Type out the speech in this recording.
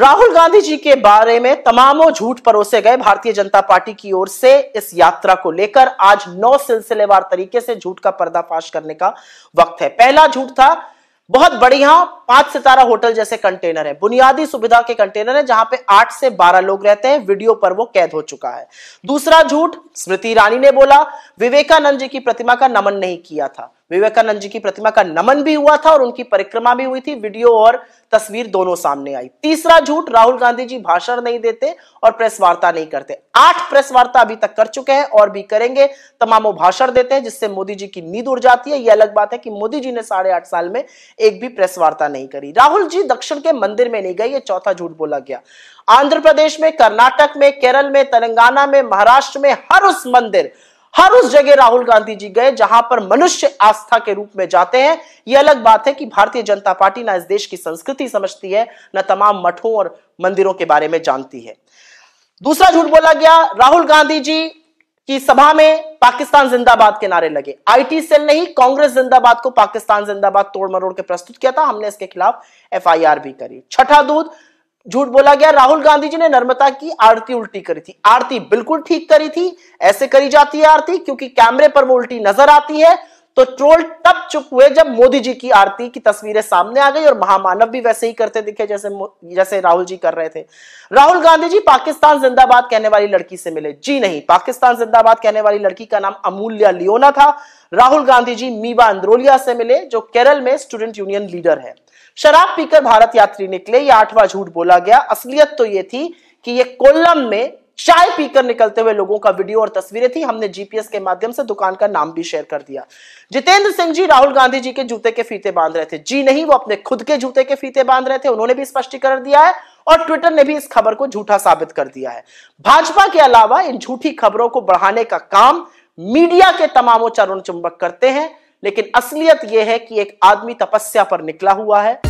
राहुल गांधी जी के बारे में तमामों झूठ परोसे गए भारतीय जनता पार्टी की ओर से इस यात्रा को लेकर आज नौ सिलसिलेवार तरीके से झूठ का पर्दाफाश करने का वक्त है पहला झूठ था बहुत बढ़िया पांच सितारा होटल जैसे कंटेनर है बुनियादी सुविधा के कंटेनर है जहां पे आठ से बारह लोग रहते हैं वीडियो पर वो कैद हो चुका है दूसरा झूठ स्मृति ईरानी ने बोला विवेकानंद जी की प्रतिमा का नमन नहीं किया था विवेकानंद जी की प्रतिमा का नमन भी हुआ था और उनकी परिक्रमा भी हुई थी वीडियो और तस्वीर दोनों सामने आई तीसरा झूठ राहुल गांधी जी भाषण नहीं देते और प्रेस वार्ता नहीं करते आठ प्रेस वार्ता अभी तक कर चुके हैं और भी करेंगे तमामों भाषण देते हैं जिससे मोदी जी की नींद उड़ जाती है यह अलग बात है कि मोदी जी ने साढ़े आठ साल में एक भी प्रेस वार्ता नहीं नहीं करी राहुल जी दक्षिण के मंदिर में नहीं गए ये चौथा झूठ बोला गया आंध्र प्रदेश में कर्नाटक में केरल में तेलंगाना में महाराष्ट्र में हर उस मंदिर हर उस जगह राहुल गांधी जी गए जहां पर मनुष्य आस्था के रूप में जाते हैं यह अलग बात है कि भारतीय जनता पार्टी ना इस देश की संस्कृति समझती है ना तमाम मठों और मंदिरों के बारे में जानती है दूसरा झूठ बोला गया राहुल गांधी जी कि सभा में पाकिस्तान जिंदाबाद के नारे लगे आईटी सेल ने ही कांग्रेस जिंदाबाद को पाकिस्तान जिंदाबाद तोड़ मरोड़ के प्रस्तुत किया था हमने इसके खिलाफ एफआईआर भी करी छठा दूध झूठ बोला गया राहुल गांधी जी ने नर्मदा की आरती उल्टी करी थी आरती बिल्कुल ठीक करी थी ऐसे करी जाती है आरती क्योंकि कैमरे पर वो उल्टी नजर आती है तो ट्रोल तब चुप हुए जब मोदी जी की आरती की तस्वीरें सामने आ गई और महामानव भी वैसे ही करते दिखे जैसे जैसे राहुल जी कर रहे थे राहुल गांधी जी पाकिस्तान जिंदाबाद कहने वाली लड़की से मिले जी नहीं पाकिस्तान जिंदाबाद कहने वाली लड़की का नाम अमूल्या लियोना था राहुल गांधी जी मीवा अंद्रोलिया से मिले जो केरल में स्टूडेंट यूनियन लीडर है शराब पीकर भारत यात्री निकले यह आठवां झूठ बोला गया असलियत तो ये थी कि ये कोल्लम में चाय पीकर निकलते हुए लोगों का वीडियो और तस्वीरें थी हमने जीपीएस के माध्यम से दुकान का नाम भी शेयर कर दिया जितेंद्र सिंह जी राहुल गांधी जी के जूते के फीते बांध रहे थे जी नहीं वो अपने खुद के जूते के फीते बांध रहे थे उन्होंने भी स्पष्टीकरण दिया है और ट्विटर ने भी इस खबर को झूठा साबित कर दिया है भाजपा के अलावा इन झूठी खबरों को बढ़ाने का काम मीडिया के तमामों चरण चुंबक करते हैं लेकिन असलियत यह है कि एक आदमी तपस्या पर निकला हुआ है